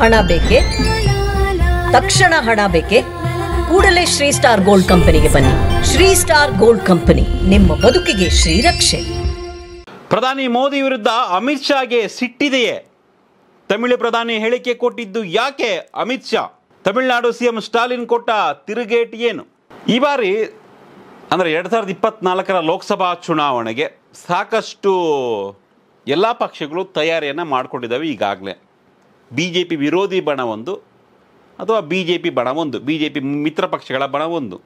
ಹಣ ಬೇಕೆ ತಕ್ಷಣ ಹಣ ಬೇಕೆ ಕೂಡಲೇ ಶ್ರೀ ಸ್ಟಾರ್ ಗೋಲ್ಡ್ ಕಂಪನಿಗೆ ಬನ್ನಿ ಶ್ರೀ ಸ್ಟಾರ್ ಗೋಲ್ಡ್ ಕಂಪನಿ ನಿಮ್ಮ ಬದುಕಿಗೆ ಶ್ರೀರಕ್ಷೆ ಪ್ರಧಾನಿ ಮೋದಿ ವಿರುದ್ಧ ಅಮಿತ್ ಶಾಗೆ ಸಿಟ್ಟಿದೆಯೇ ತಮಿಳು ಪ್ರಧಾನಿ ಹೇಳಿಕೆ ಕೊಟ್ಟಿದ್ದು ಯಾಕೆ ಅಮಿತ್ ಶಾ ತಮಿಳುನಾಡು ಸಿಎಂ ಸ್ಟಾಲಿನ್ ಕೊಟ್ಟ ತಿರುಗೇಟ್ ಏನು ಈ ಬಾರಿ ಅಂದರೆ ಎರಡು ಸಾವಿರದ ಇಪ್ಪತ್ನಾಲ್ಕರ ಲೋಕಸಭಾ ಚುನಾವಣೆಗೆ ಸಾಕಷ್ಟು ಎಲ್ಲ ಪಕ್ಷಗಳು ತಯಾರಿಯನ್ನು ಮಾಡಿಕೊಂಡಿದ್ದಾವೆ ಈಗಾಗಲೇ ಬಿ ಜೆ ಪಿ ವಿರೋಧಿ ಬಣ ಒಂದು ಅಥವಾ ಬಿ ಜೆ ಪಿ ಬಣ ಒಂದು ಬಿ ಜೆ ಪಿ ಮಿತ್ರ ಪಕ್ಷಗಳ ಬಣ ಒಂದು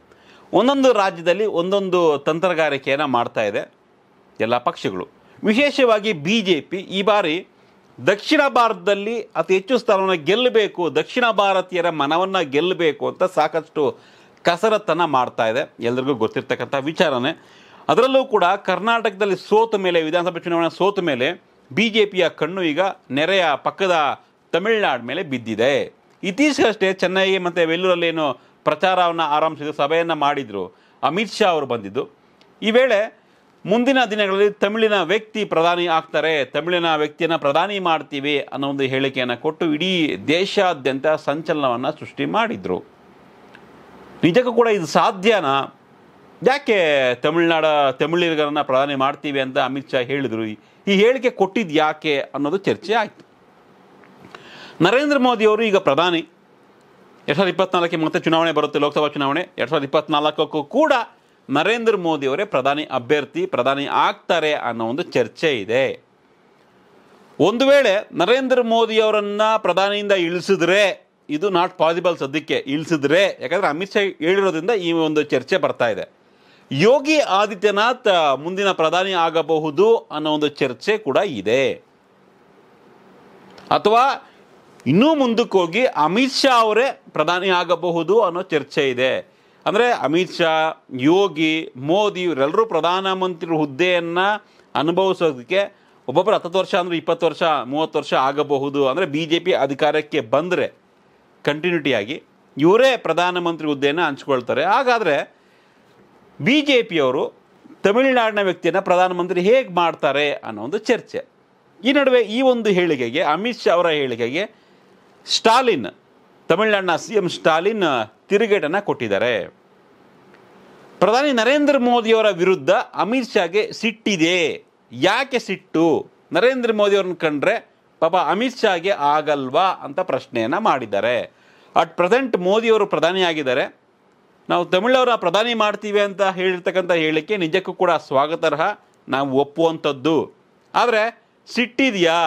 ಒಂದೊಂದು ರಾಜ್ಯದಲ್ಲಿ ಒಂದೊಂದು ತಂತ್ರಗಾರಿಕೆಯನ್ನು ಮಾಡ್ತಾ ಇದೆ ಎಲ್ಲ ಪಕ್ಷಗಳು ವಿಶೇಷವಾಗಿ ಬಿ ಜೆ ಪಿ ಈ ಬಾರಿ ದಕ್ಷಿಣ ಭಾರತದಲ್ಲಿ ಅತಿ ಹೆಚ್ಚು ಸ್ಥಾನವನ್ನು ಗೆಲ್ಲಬೇಕು ದಕ್ಷಿಣ ಭಾರತೀಯರ ಮನವನ್ನು ಗೆಲ್ಲಬೇಕು ಅಂತ ಸಾಕಷ್ಟು ಕಸರತ್ತನ್ನು ಮಾಡ್ತಾ ಇದೆ ಎಲ್ರಿಗೂ ಗೊತ್ತಿರ್ತಕ್ಕಂಥ ವಿಚಾರನೇ ಅದರಲ್ಲೂ ಕೂಡ ಕರ್ನಾಟಕದಲ್ಲಿ ಸೋತ ಮೇಲೆ ವಿಧಾನಸಭೆ ಚುನಾವಣೆ ಸೋತ ಮೇಲೆ ಬಿ ಜೆ ಪಿಯ ಕಣ್ಣು ಈಗ ನೆರೆಯ ಪಕ್ಕದ ತಮಿಳುನಾಡು ಮೇಲೆ ಬಿದ್ದಿದೆ ಇತ್ತೀಚೆಗಷ್ಟೇ ಚೆನ್ನೈ ಮತ್ತು ವೆಲ್ಲೂರಲ್ಲಿ ಏನು ಪ್ರಚಾರವನ್ನು ಆರಂಭಿಸಿದ ಸಭೆಯನ್ನು ಮಾಡಿದರು ಅಮಿತ್ ಶಾ ಅವರು ಬಂದಿದ್ದು ಈ ವೇಳೆ ಮುಂದಿನ ದಿನಗಳಲ್ಲಿ ತಮಿಳಿನ ವ್ಯಕ್ತಿ ಪ್ರಧಾನಿ ಆಗ್ತಾರೆ ತಮಿಳಿನ ವ್ಯಕ್ತಿಯನ್ನು ಪ್ರಧಾನಿ ಮಾಡ್ತೀವಿ ಅನ್ನೋ ಒಂದು ಹೇಳಿಕೆಯನ್ನು ಕೊಟ್ಟು ಇಡೀ ದೇಶಾದ್ಯಂತ ಸಂಚಲನವನ್ನು ಸೃಷ್ಟಿ ಮಾಡಿದರು ನಿಜಕ್ಕೂ ಕೂಡ ಇದು ಸಾಧ್ಯನಾ ಯಾಕೆ ತಮಿಳ್ನಾಡ ತಮಿಳಿಗರನ್ನು ಪ್ರಧಾನಿ ಮಾಡ್ತೀವಿ ಅಂತ ಅಮಿತ್ ಶಾ ಹೇಳಿದರು ಈ ಹೇಳಿಕೆ ಕೊಟ್ಟಿದ್ದು ಯಾಕೆ ಅನ್ನೋದು ಚರ್ಚೆ ಆಯಿತು ನರೇಂದ್ರ ಮೋದಿಯವರು ಈಗ ಪ್ರಧಾನಿ ಎರಡ್ ಸಾವಿರದ ಇಪ್ಪತ್ನಾಲ್ಕಕ್ಕೆ ಮತ್ತೆ ಚುನಾವಣೆ ಬರುತ್ತೆ ಲೋಕಸಭಾ ಚುನಾವಣೆ ಎರಡು ಸಾವಿರದ ಇಪ್ಪತ್ನಾಲ್ಕಕ್ಕೂ ಕೂಡ ನರೇಂದ್ರ ಮೋದಿ ಅವರೇ ಪ್ರಧಾನಿ ಅಭ್ಯರ್ಥಿ ಪ್ರಧಾನಿ ಆಗ್ತಾರೆ ಅನ್ನೋ ಒಂದು ಚರ್ಚೆ ಇದೆ ಒಂದು ವೇಳೆ ನರೇಂದ್ರ ಮೋದಿ ಮೋದಿಯವರನ್ನು ಪ್ರಧಾನಿಯಿಂದ ಇಳಿಸಿದ್ರೆ ಇದು ನಾಟ್ ಪಾಸಿಬಲ್ ಸದ್ಯಕ್ಕೆ ಇಳಿಸಿದ್ರೆ ಯಾಕಂದರೆ ಅಮಿತ್ ಶಾ ಹೇಳಿರೋದ್ರಿಂದ ಈ ಒಂದು ಚರ್ಚೆ ಬರ್ತಾ ಇದೆ ಯೋಗಿ ಆದಿತ್ಯನಾಥ್ ಮುಂದಿನ ಪ್ರಧಾನಿ ಆಗಬಹುದು ಅನ್ನೋ ಒಂದು ಚರ್ಚೆ ಕೂಡ ಇದೆ ಅಥವಾ ಇನ್ನೂ ಮುಂದಕ್ಕೆ ಹೋಗಿ ಅಮಿತ್ ಶಾ ಅವರೇ ಪ್ರಧಾನಿ ಆಗಬಹುದು ಅನ್ನೋ ಚರ್ಚೆ ಇದೆ ಅಂದರೆ ಅಮಿತ್ ಶಾ ಯೋಗಿ ಮೋದಿ ಇವರೆಲ್ಲರೂ ಪ್ರಧಾನಮಂತ್ರಿ ಹುದ್ದೆಯನ್ನು ಅನುಭವಿಸೋದಕ್ಕೆ ಒಬ್ಬೊಬ್ಬರು ಹತ್ತತ್ತು ವರ್ಷ ಅಂದರೆ ಇಪ್ಪತ್ತು ವರ್ಷ ಮೂವತ್ತು ವರ್ಷ ಆಗಬಹುದು ಅಂದರೆ ಬಿ ಜೆ ಪಿ ಅಧಿಕಾರಕ್ಕೆ ಬಂದರೆ ಕಂಟಿನ್ಯೂಟಿಯಾಗಿ ಇವರೇ ಪ್ರಧಾನಮಂತ್ರಿ ಹುದ್ದೆಯನ್ನು ಹಂಚ್ಕೊಳ್ತಾರೆ ಹಾಗಾದರೆ ಬಿ ಜೆ ಪಿಯವರು ತಮಿಳುನಾಡಿನ ವ್ಯಕ್ತಿಯನ್ನು ಪ್ರಧಾನಮಂತ್ರಿ ಹೇಗೆ ಮಾಡ್ತಾರೆ ಅನ್ನೋ ಒಂದು ಚರ್ಚೆ ಈ ನಡುವೆ ಈ ಒಂದು ಹೇಳಿಕೆಗೆ ಅಮಿತ್ ಶಾ ಅವರ ಹೇಳಿಕೆಗೆ ಸ್ಟಾಲಿನ್ ತಮಿಳುನಾಡಿನ ಸಿ ಎಂ ಸ್ಟಾಲಿನ್ ತಿರುಗೇಟನ್ನು ಕೊಟ್ಟಿದ್ದಾರೆ ಪ್ರಧಾನಿ ನರೇಂದ್ರ ಮೋದಿಯವರ ವಿರುದ್ಧ ಅಮಿತ್ ಶಾಗೆ ಸಿಟ್ಟಿದೆ ಯಾಕೆ ಸಿಟ್ಟು ನರೇಂದ್ರ ಮೋದಿಯವ್ರನ್ನ ಕಂಡ್ರೆ ಪಾಪ ಅಮಿತ್ ಶಾಗೆ ಆಗಲ್ವಾ ಅಂತ ಪ್ರಶ್ನೆಯನ್ನು ಮಾಡಿದ್ದಾರೆ ಅಟ್ ಪ್ರೆಸೆಂಟ್ ಮೋದಿಯವರು ಪ್ರಧಾನಿಯಾಗಿದ್ದಾರೆ ನಾವು ತಮಿಳವರ ಪ್ರಧಾನಿ ಮಾಡ್ತೀವಿ ಅಂತ ಹೇಳಿರ್ತಕ್ಕಂಥ ಹೇಳಿಕೆ ನಿಜಕ್ಕೂ ಕೂಡ ಸ್ವಾಗತಾರ್ಹ ನಾವು ಒಪ್ಪುವಂಥದ್ದು ಆದರೆ ಸಿಟ್ಟಿದೆಯಾ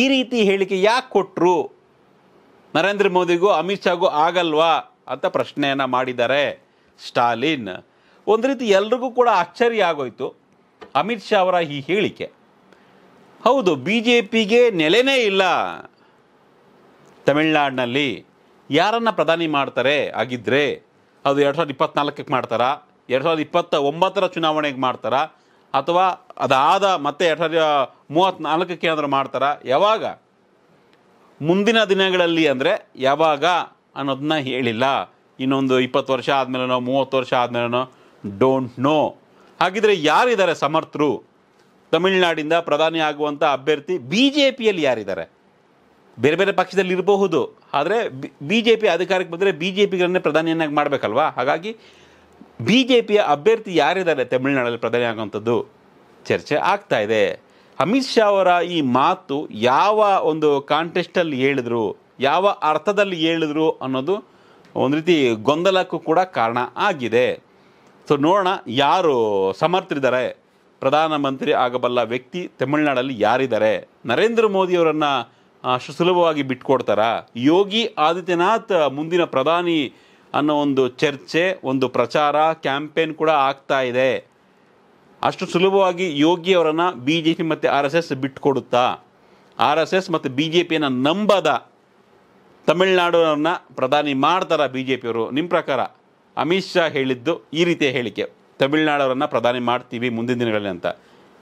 ಈ ರೀತಿ ಹೇಳಿಕೆ ಯಾಕೆ ಕೊಟ್ಟರು ನರೇಂದ್ರ ಮೋದಿಗೂ ಅಮಿತ್ ಶಾಗೂ ಆಗಲ್ವಾ ಅಂತ ಪ್ರಶ್ನೆಯನ್ನು ಮಾಡಿದ್ದಾರೆ ಸ್ಟಾಲಿನ್ ಒಂದು ರೀತಿ ಎಲ್ರಿಗೂ ಕೂಡ ಆಶ್ಚರ್ಯ ಆಗೋಯ್ತು ಅಮಿತ್ ಶಾ ಅವರ ಈ ಹೇಳಿಕೆ ಹೌದು ಬಿ ಜೆ ಪಿಗೆ ನೆಲೆನೇ ಇಲ್ಲ ತಮಿಳ್ನಾಡಿನಲ್ಲಿ ಯಾರನ್ನು ಪ್ರಧಾನಿ ಮಾಡ್ತಾರೆ ಆಗಿದ್ದರೆ ಅದು ಎರಡು ಸಾವಿರದ ಇಪ್ಪತ್ತ್ನಾಲ್ಕಕ್ಕೆ ಮಾಡ್ತಾರಾ ಎರಡು ಸಾವಿರದ ಇಪ್ಪತ್ತ ಒಂಬತ್ತರ ಚುನಾವಣೆಗೆ ಮಾಡ್ತಾರಾ ಅಥವಾ ಅದಾದ ಮತ್ತೆ ಎರಡು ಸಾವಿರದ ಮೂವತ್ತ್ನಾಲ್ಕಕ್ಕೆ ಆದರೂ ಮಾಡ್ತಾರೆ ಯಾವಾಗ ಮುಂದಿನ ದಿನಗಳಲ್ಲಿ ಅಂದರೆ ಯಾವಾಗ ಅನ್ನೋದನ್ನ ಹೇಳಿಲ್ಲ ಇನ್ನೊಂದು ಇಪ್ಪತ್ತು ವರ್ಷ ಆದಮೇಲೆನೋ ಮೂವತ್ತು ವರ್ಷ ಆದಮೇಲೆನೋ ಡೋಂಟ್ ನೋ ಹಾಗಿದ್ರೆ ಯಾರಿದ್ದಾರೆ ಸಮರ್ಥರು ತಮಿಳುನಾಡಿಂದ ಪ್ರಧಾನಿ ಆಗುವಂಥ ಅಭ್ಯರ್ಥಿ ಬಿ ಜೆ ಪಿಯಲ್ಲಿ ಯಾರಿದ್ದಾರೆ ಬೇರೆ ಬೇರೆ ಪಕ್ಷದಲ್ಲಿ ಇರಬಹುದು ಆದರೆ ಬಿ ಜೆ ಪಿ ಅಧಿಕಾರಕ್ಕೆ ಬಂದರೆ ಬಿ ಜೆ ಪಿಗಳನ್ನೇ ಪ್ರಧಾನಿಯನ್ನಾಗಿ ಮಾಡಬೇಕಲ್ವಾ ಹಾಗಾಗಿ ಬಿ ಜೆ ಪಿಯ ಅಭ್ಯರ್ಥಿ ಯಾರಿದ್ದಾರೆ ತಮಿಳುನಾಡಲ್ಲಿ ಪ್ರಧಾನಿ ಆಗುವಂಥದ್ದು ಚರ್ಚೆ ಆಗ್ತಾ ಇದೆ ಅಮಿತ್ ಶಾ ಅವರ ಈ ಮಾತು ಯಾವ ಒಂದು ಕಾಂಟೆಸ್ಟಲ್ಲಿ ಹೇಳಿದ್ರು ಯಾವ ಅರ್ಥದಲ್ಲಿ ಹೇಳಿದ್ರು ಅನ್ನೋದು ಒಂದು ರೀತಿ ಗೊಂದಲಕ್ಕೂ ಕೂಡ ಕಾರಣ ಆಗಿದೆ ಸೊ ನೋಡೋಣ ಯಾರು ಸಮರ್ಥರಿದ್ದಾರೆ ಪ್ರಧಾನಮಂತ್ರಿ ಆಗಬಲ್ಲ ವ್ಯಕ್ತಿ ತಮಿಳುನಾಡಲ್ಲಿ ಯಾರಿದ್ದಾರೆ ನರೇಂದ್ರ ಮೋದಿಯವರನ್ನು ಅಷ್ಟು ಸುಲಭವಾಗಿ ಬಿಟ್ಕೊಡ್ತಾರಾ ಯೋಗಿ ಆದಿತ್ಯನಾಥ್ ಮುಂದಿನ ಪ್ರಧಾನಿ ಅನ್ನೋ ಒಂದು ಚರ್ಚೆ ಒಂದು ಪ್ರಚಾರ ಕ್ಯಾಂಪೇನ್ ಕೂಡ ಆಗ್ತಾ ಇದೆ ಅಷ್ಟು ಸುಲಭವಾಗಿ ಯೋಗಿಯವರನ್ನು ಬಿ ಜೆ ಪಿ ಮತ್ತು ಆರ್ ಎಸ್ ಎಸ್ ಬಿಟ್ಕೊಡುತ್ತಾ ಆರ್ ಎಸ್ ಎಸ್ ಮತ್ತು ಬಿ ಜೆ ಪಿಯನ್ನು ನಂಬದ ತಮಿಳುನಾಡವ್ರನ್ನ ಪ್ರಧಾನಿ ಮಾಡ್ತಾರ ಬಿ ಜೆ ಪಿಯವರು ನಿಮ್ಮ ಪ್ರಕಾರ ಅಮಿತ್ ಶಾ ಹೇಳಿದ್ದು ಈ ರೀತಿಯ ಹೇಳಿಕೆ ತಮಿಳ್ನಾಡವರನ್ನು ಪ್ರಧಾನಿ ಮಾಡ್ತೀವಿ ಮುಂದಿನ ದಿನಗಳಲ್ಲಿ ಅಂತ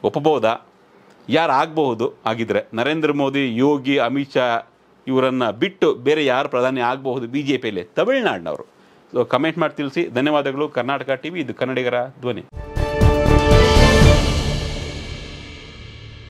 ಒಪ್ಪಬಹುದಾ ಯಾರು ಆಗಬಹುದು ಆಗಿದ್ದರೆ ನರೇಂದ್ರ ಮೋದಿ ಯೋಗಿ ಅಮಿತ್ ಶಾ ಇವರನ್ನು ಬಿಟ್ಟು ಬೇರೆ ಯಾರು ಪ್ರಧಾನಿ ಆಗಬಹುದು ಬಿ ಜೆ ಪಿಯಲ್ಲಿ ತಮಿಳ್ನಾಡಿನವರು ಕಮೆಂಟ್ ಮಾಡಿ ತಿಳಿಸಿ ಧನ್ಯವಾದಗಳು ಕರ್ನಾಟಕ ಟಿವಿ ಇದು ಕನ್ನಡಿಗರ ಧ್ವನಿ